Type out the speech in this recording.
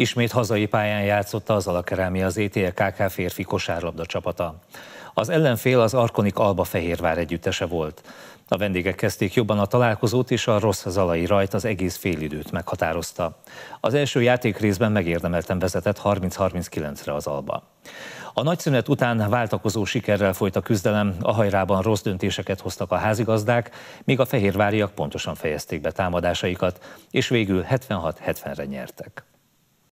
Ismét hazai pályán játszotta az alakerámi az ETLKK férfi kosárlabda csapata. Az ellenfél az Arkonik Alba Fehérvár együttese volt. A vendégek kezdték jobban a találkozót, és a rossz zalai rajt az egész félidőt meghatározta. Az első játék részben megérdemelten vezetett 30-39-re az Alba. A nagyszünet után váltakozó sikerrel folyt a küzdelem, a hajrában rossz döntéseket hoztak a házigazdák, míg a fehérváriak pontosan fejezték be támadásaikat, és végül 76-70-re nyertek.